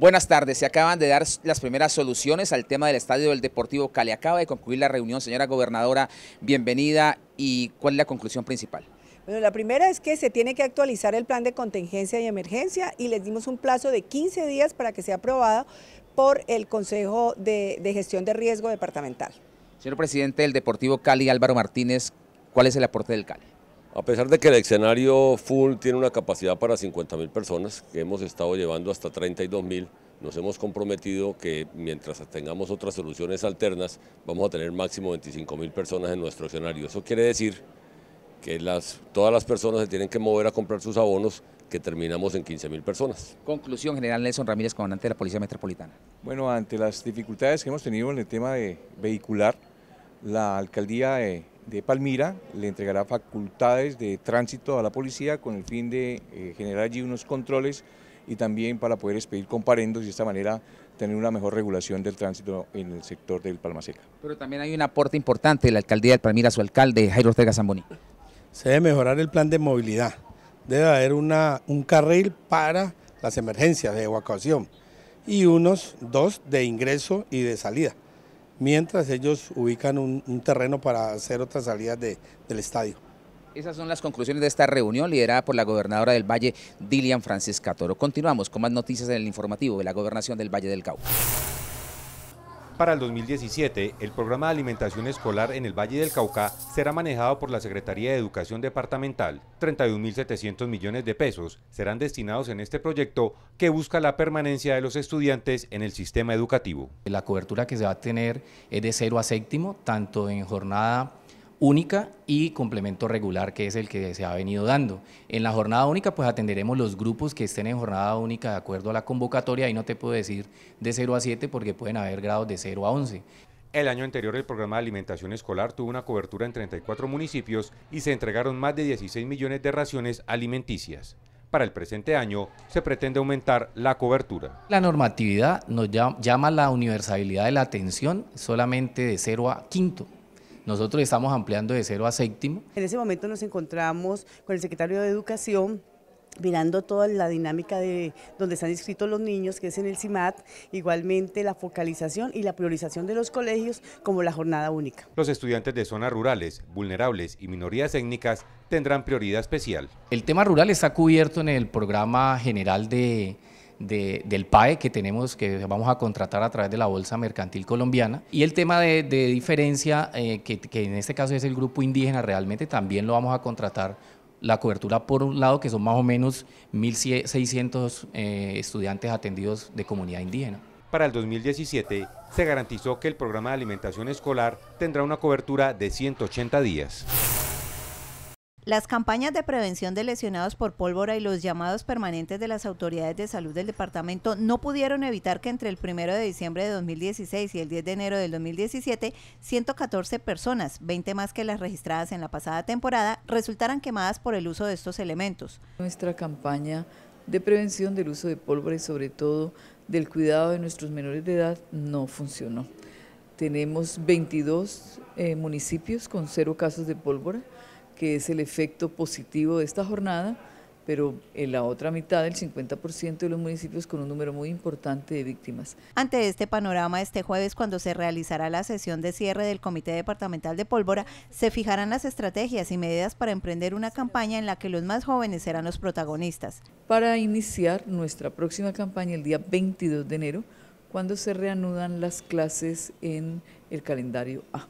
Buenas tardes, se acaban de dar las primeras soluciones al tema del estadio del Deportivo Cali. Acaba de concluir la reunión, señora gobernadora, bienvenida. ¿Y cuál es la conclusión principal? Bueno, la primera es que se tiene que actualizar el plan de contingencia y emergencia y les dimos un plazo de 15 días para que sea aprobado por el Consejo de, de Gestión de Riesgo Departamental. Señor presidente del Deportivo Cali, Álvaro Martínez, ¿cuál es el aporte del Cali? A pesar de que el escenario full tiene una capacidad para 50.000 personas, que hemos estado llevando hasta 32.000, nos hemos comprometido que mientras tengamos otras soluciones alternas, vamos a tener máximo 25.000 personas en nuestro escenario. Eso quiere decir que todas las personas se tienen que mover a comprar sus abonos, que terminamos en 15.000 personas. Conclusión, general Nelson Ramírez, comandante de la Policía Metropolitana. Bueno, ante las dificultades que hemos tenido en el tema de vehicular, la alcaldía... Eh, de Palmira le entregará facultades de tránsito a la policía con el fin de eh, generar allí unos controles y también para poder expedir comparendos y de esta manera tener una mejor regulación del tránsito en el sector del Seca. Pero también hay un aporte importante de la alcaldía de Palmira, su alcalde Jairo Ortega Zamboni. Se debe mejorar el plan de movilidad, debe haber una, un carril para las emergencias de evacuación y unos dos de ingreso y de salida mientras ellos ubican un, terreno para hacer otras salidas del estadio. Esas son las conclusiones de esta reunión liderada por la gobernadora del Valle, Dilian Francisca Toro. Continuamos con más noticias en el informativo de la gobernación del Valle del Cauca. Para el 2017, el programa de alimentación escolar en el Valle del Cauca será manejado por la Secretaría de Educación Departamental. 31.700 millones de pesos serán destinados en este proyecto que busca la permanencia de los estudiantes en el sistema educativo. La cobertura que se va a tener es de cero a séptimo, tanto en jornada única y complemento regular, que es el que se ha venido dando. En la jornada única, pues atenderemos los grupos que estén en jornada única de acuerdo a la convocatoria, y no te puedo decir de 0 a 7 porque pueden haber grados de 0 a 11. El año anterior el programa de alimentación escolar tuvo una cobertura en 34 municipios y se entregaron más de 16 millones de raciones alimenticias. Para el presente año se pretende aumentar la cobertura. La normatividad nos llama la universalidad de la atención solamente de 0 a quinto. Nosotros estamos ampliando de cero a séptimo. En ese momento nos encontramos con el secretario de Educación mirando toda la dinámica de donde están inscritos los niños, que es en el CIMAT, igualmente la focalización y la priorización de los colegios como la jornada única. Los estudiantes de zonas rurales, vulnerables y minorías étnicas tendrán prioridad especial. El tema rural está cubierto en el programa general de, del PAE que tenemos, que vamos a contratar a través de la Bolsa Mercantil Colombiana. Y el tema de, diferencia, eh, que, en este caso es el grupo indígena, realmente también lo vamos a contratar la cobertura por un lado, que son más o menos 1.600 eh, estudiantes atendidos de comunidad indígena. Para el 2017 se garantizó que el programa de alimentación escolar tendrá una cobertura de 180 días. Las campañas de prevención de lesionados por pólvora y los llamados permanentes de las autoridades de salud del departamento no pudieron evitar que entre el 1 de diciembre de 2016 y el 10 de enero del 2017, 114 personas, 20 más que las registradas en la pasada temporada, resultaran quemadas por el uso de estos elementos. Nuestra campaña de prevención del uso de pólvora y sobre todo del cuidado de nuestros menores de edad no funcionó. Tenemos 22 eh, municipios con cero casos de pólvora que es el efecto positivo de esta jornada, pero en la otra mitad, el 50% de los municipios con un número muy importante de víctimas. Ante este panorama, este jueves, cuando se realizará la sesión de cierre del Comité Departamental de Pólvora, se fijarán las estrategias y medidas para emprender una campaña en la que los más jóvenes serán los protagonistas. Para iniciar nuestra próxima campaña el día 22 de enero, cuando se reanudan las clases en el calendario A.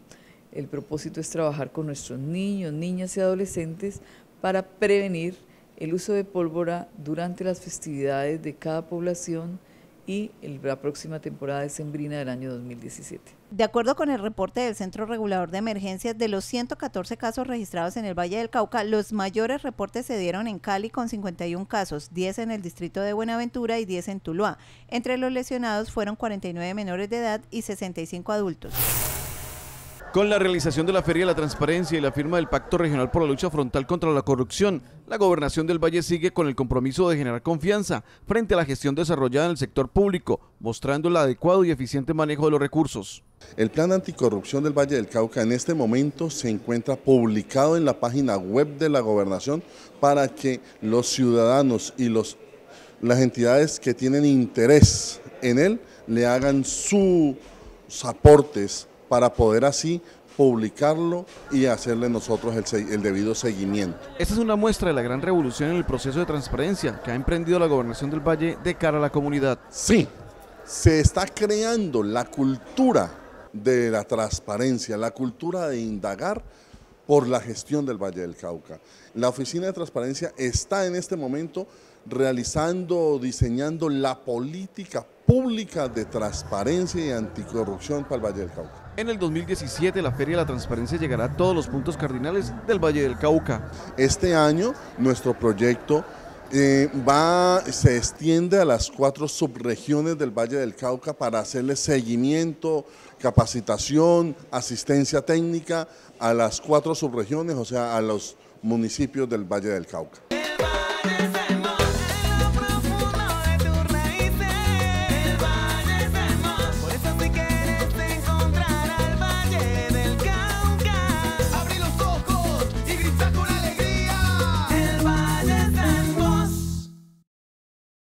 El propósito es trabajar con nuestros niños, niñas y adolescentes para prevenir el uso de pólvora durante las festividades de cada población y la próxima temporada de sembrina del año 2017. De acuerdo con el reporte del Centro Regulador de Emergencias, de los 114 casos registrados en el Valle del Cauca, los mayores reportes se dieron en Cali con 51 casos, 10 en el distrito de Buenaventura y 10 en Tuluá. Entre los lesionados fueron 49 menores de edad y 65 adultos. Con la realización de la Feria de la Transparencia y la firma del Pacto Regional por la Lucha Frontal contra la Corrupción, la Gobernación del Valle sigue con el compromiso de generar confianza frente a la gestión desarrollada en el sector público, mostrando el adecuado y eficiente manejo de los recursos. El Plan Anticorrupción del Valle del Cauca en este momento se encuentra publicado en la página web de la Gobernación para que los ciudadanos y los, las entidades que tienen interés en él le hagan sus aportes para poder así publicarlo y hacerle nosotros el, debido seguimiento. Esta es una muestra de la gran revolución en el proceso de transparencia que ha emprendido la gobernación del Valle de cara a la comunidad. Sí, se está creando la cultura de la transparencia, la cultura de indagar por la gestión del Valle del Cauca. La Oficina de Transparencia está en este momento realizando, diseñando la política pública de transparencia y anticorrupción para el Valle del Cauca. En el 2017 la Feria de la Transparencia llegará a todos los puntos cardinales del Valle del Cauca. Este año nuestro proyecto eh, va, se extiende a las cuatro subregiones del Valle del Cauca para hacerle seguimiento, capacitación, asistencia técnica a las cuatro subregiones, o sea, a los municipios del Valle del Cauca.